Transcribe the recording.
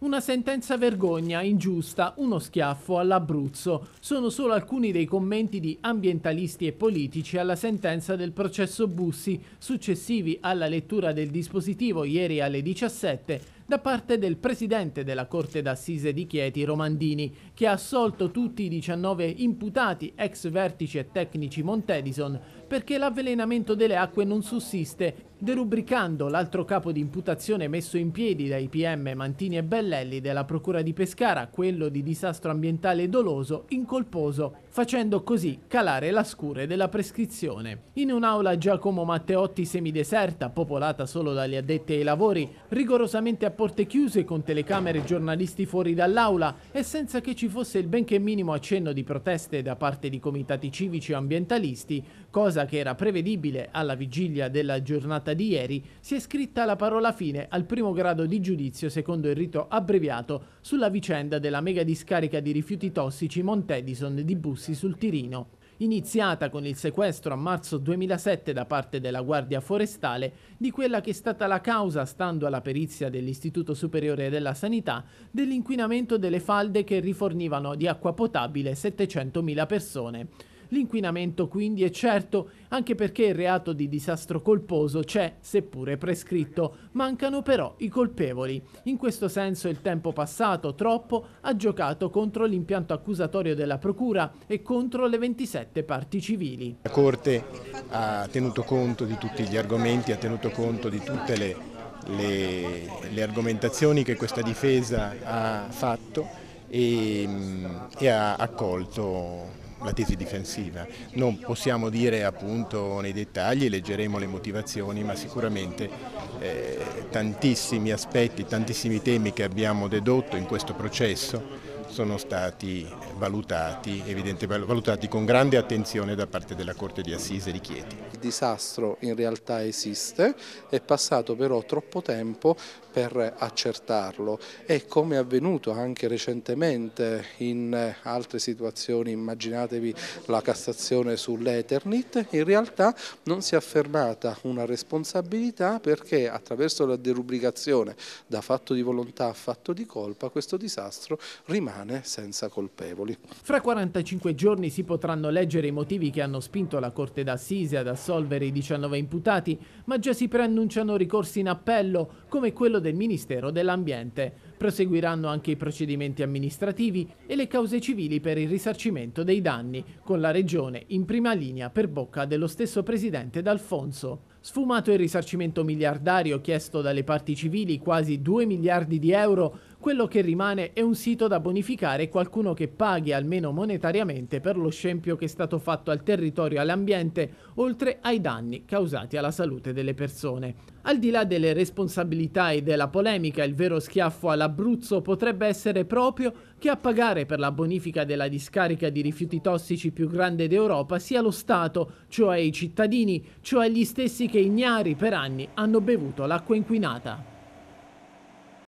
Una sentenza vergogna, ingiusta, uno schiaffo all'Abruzzo sono solo alcuni dei commenti di ambientalisti e politici alla sentenza del processo Bussi, successivi alla lettura del dispositivo ieri alle 17 da parte del presidente della Corte d'Assise di Chieti, Romandini, che ha assolto tutti i 19 imputati ex vertici e tecnici Montedison perché l'avvelenamento delle acque non sussiste, derubricando l'altro capo di imputazione messo in piedi dai PM Mantini e Bellelli della Procura di Pescara, quello di disastro ambientale doloso, incolposo, facendo così calare la scure della prescrizione. In un'aula Giacomo Matteotti semideserta, popolata solo dagli addetti ai lavori, rigorosamente applicata porte chiuse, con telecamere e giornalisti fuori dall'aula e senza che ci fosse il benché minimo accenno di proteste da parte di comitati civici e ambientalisti, cosa che era prevedibile alla vigilia della giornata di ieri, si è scritta la parola fine al primo grado di giudizio secondo il rito abbreviato sulla vicenda della mega discarica di rifiuti tossici Montedison di Bussi sul Tirino iniziata con il sequestro a marzo 2007 da parte della Guardia Forestale di quella che è stata la causa, stando alla perizia dell'Istituto Superiore della Sanità, dell'inquinamento delle falde che rifornivano di acqua potabile 700.000 persone. L'inquinamento quindi è certo, anche perché il reato di disastro colposo c'è, seppure prescritto, mancano però i colpevoli. In questo senso il tempo passato, troppo, ha giocato contro l'impianto accusatorio della Procura e contro le 27 parti civili. La Corte ha tenuto conto di tutti gli argomenti, ha tenuto conto di tutte le, le, le argomentazioni che questa difesa ha fatto e, mm, e ha accolto la tesi difensiva. Non possiamo dire appunto nei dettagli, leggeremo le motivazioni, ma sicuramente eh, tantissimi aspetti, tantissimi temi che abbiamo dedotto in questo processo sono stati valutati, valutati con grande attenzione da parte della Corte di Assise di Chieti. Il disastro in realtà esiste, è passato però troppo tempo per accertarlo e come è avvenuto anche recentemente in altre situazioni, immaginatevi la Cassazione sull'Eternit, in realtà non si è affermata una responsabilità perché attraverso la derubricazione da fatto di volontà a fatto di colpa questo disastro rimane umane senza colpevoli. Fra 45 giorni si potranno leggere i motivi che hanno spinto la Corte d'Assise ad assolvere i 19 imputati, ma già si preannunciano ricorsi in appello, come quello del Ministero dell'Ambiente. Proseguiranno anche i procedimenti amministrativi e le cause civili per il risarcimento dei danni, con la Regione in prima linea per bocca dello stesso Presidente D'Alfonso. Sfumato il risarcimento miliardario chiesto dalle parti civili, quasi 2 miliardi di euro, quello che rimane è un sito da bonificare e qualcuno che paghi almeno monetariamente per lo scempio che è stato fatto al territorio e all'ambiente, oltre ai danni causati alla salute delle persone. Al di là delle responsabilità e della polemica, il vero schiaffo all'Abruzzo potrebbe essere proprio che a pagare per la bonifica della discarica di rifiuti tossici più grande d'Europa sia lo Stato, cioè i cittadini, cioè gli stessi che ignari per anni hanno bevuto l'acqua inquinata.